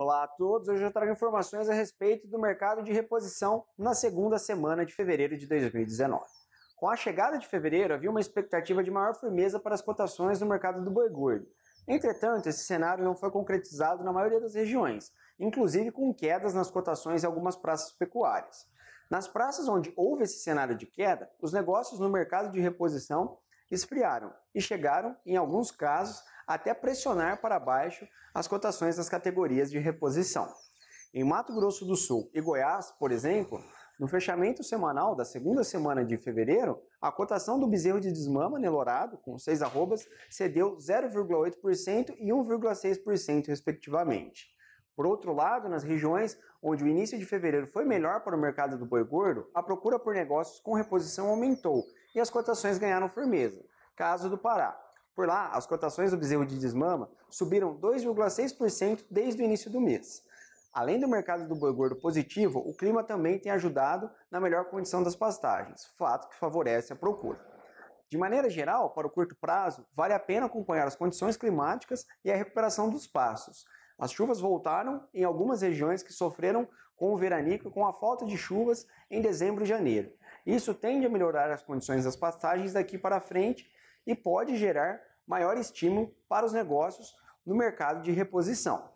Olá a todos, hoje eu trago informações a respeito do mercado de reposição na segunda semana de fevereiro de 2019. Com a chegada de fevereiro, havia uma expectativa de maior firmeza para as cotações no mercado do boi gordo. Entretanto, esse cenário não foi concretizado na maioria das regiões, inclusive com quedas nas cotações em algumas praças pecuárias. Nas praças onde houve esse cenário de queda, os negócios no mercado de reposição esfriaram e chegaram, em alguns casos, até pressionar para baixo as cotações das categorias de reposição. Em Mato Grosso do Sul e Goiás, por exemplo, no fechamento semanal da segunda semana de fevereiro, a cotação do bezerro de desmama nelorado, com seis arrobas, cedeu 0,8% e 1,6%, respectivamente. Por outro lado, nas regiões onde o início de fevereiro foi melhor para o mercado do boi gordo, a procura por negócios com reposição aumentou e as cotações ganharam firmeza. Caso do Pará. Por lá, as cotações do bezerro de desmama subiram 2,6% desde o início do mês. Além do mercado do boi gordo positivo, o clima também tem ajudado na melhor condição das pastagens, fato que favorece a procura. De maneira geral, para o curto prazo, vale a pena acompanhar as condições climáticas e a recuperação dos passos. As chuvas voltaram em algumas regiões que sofreram com o veranico e com a falta de chuvas em dezembro e janeiro. Isso tende a melhorar as condições das pastagens daqui para frente e pode gerar maior estímulo para os negócios no mercado de reposição.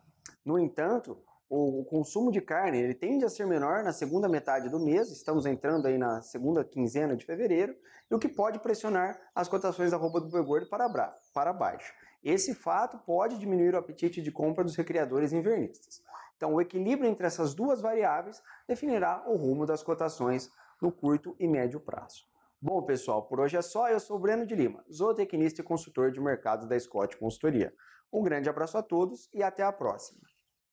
No entanto, o consumo de carne ele tende a ser menor na segunda metade do mês, estamos entrando aí na segunda quinzena de fevereiro, o que pode pressionar as cotações da roupa do boi gordo para, para baixo. Esse fato pode diminuir o apetite de compra dos recriadores invernistas. Então, o equilíbrio entre essas duas variáveis definirá o rumo das cotações no curto e médio prazo. Bom, pessoal, por hoje é só. Eu sou o Breno de Lima, zootecnista e consultor de mercado da Scott Consultoria. Um grande abraço a todos e até a próxima.